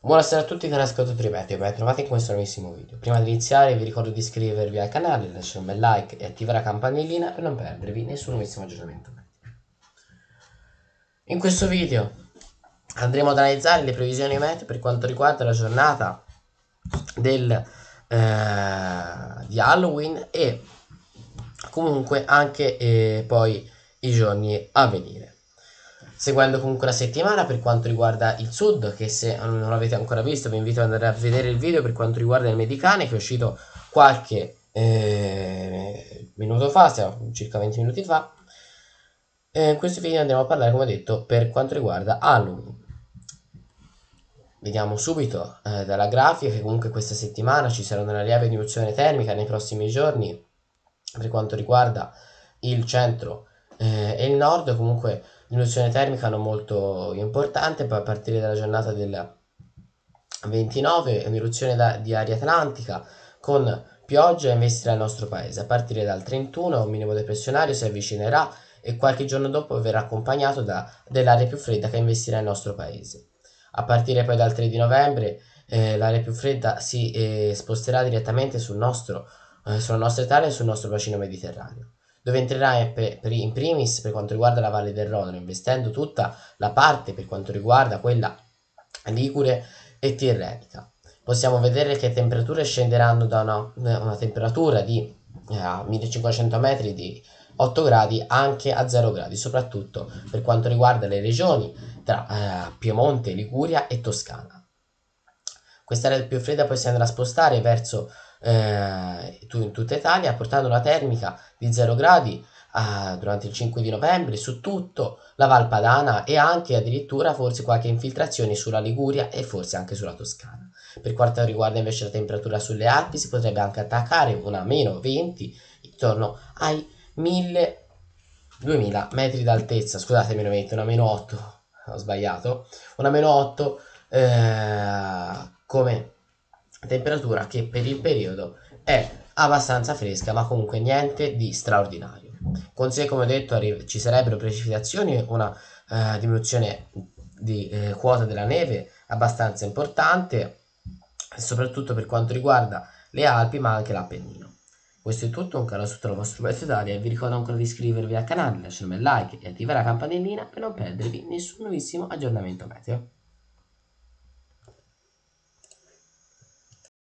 Buonasera a tutti cari ascoltatori Betty e ben trovati in questo nuovissimo video. Prima di iniziare vi ricordo di iscrivervi al canale, lasciare un bel like e attivare la campanellina per non perdervi nessun nuovissimo aggiornamento. In questo video andremo ad analizzare le previsioni meteo per quanto riguarda la giornata del, eh, di Halloween e comunque anche eh, poi i giorni a venire seguendo comunque la settimana per quanto riguarda il sud, che se non l'avete ancora visto vi invito ad andare a vedere il video per quanto riguarda il Medicane che è uscito qualche eh, minuto fa, cioè, circa 20 minuti fa. Eh, in questo video andremo a parlare, come detto, per quanto riguarda Halloween. Vediamo subito eh, dalla grafica che comunque questa settimana ci sarà una lieve diminuzione termica nei prossimi giorni per quanto riguarda il centro eh, e il nord, comunque l'illusione termica non molto importante, poi a partire dalla giornata del 29 un'irruzione da, di aria atlantica con pioggia investirà il nostro paese. A partire dal 31 un minimo depressionario si avvicinerà e qualche giorno dopo verrà accompagnato da dell'aria più fredda che investirà il nostro paese. A partire poi dal 3 di novembre eh, l'aria più fredda si eh, sposterà direttamente sul nostro, eh, sulla nostra Italia e sul nostro bacino mediterraneo dove entrerà in primis per quanto riguarda la Valle del Rodano, investendo tutta la parte per quanto riguarda quella ligure e tirrenica. Possiamo vedere che temperature scenderanno da una, una temperatura di eh, 1500 metri di 8 gradi anche a 0 gradi, soprattutto per quanto riguarda le regioni tra eh, Piemonte, Liguria e Toscana. Quest'area più fredda poi si andrà a spostare verso eh, in tutta Italia portando portato una termica di 0 gradi eh, durante il 5 di novembre su tutto la Valpadana e anche addirittura forse qualche infiltrazione sulla Liguria e forse anche sulla Toscana. Per quanto riguarda invece la temperatura sulle Alpi si potrebbe anche attaccare una meno 20 intorno ai 1000 2000 metri d'altezza, scusate meno 20, una meno 8, ho sbagliato, una meno 8 eh, come temperatura che per il periodo è abbastanza fresca ma comunque niente di straordinario. Con sé come ho detto ci sarebbero precipitazioni, una eh, diminuzione di eh, quota della neve abbastanza importante, soprattutto per quanto riguarda le Alpi ma anche l'Appennino. Questo è tutto, un caro saluto al vostro pezzo Italia e vi ricordo ancora di iscrivervi al canale, lasciarmi un like e attivare la campanellina per non perdervi nessun nuovissimo aggiornamento meteo.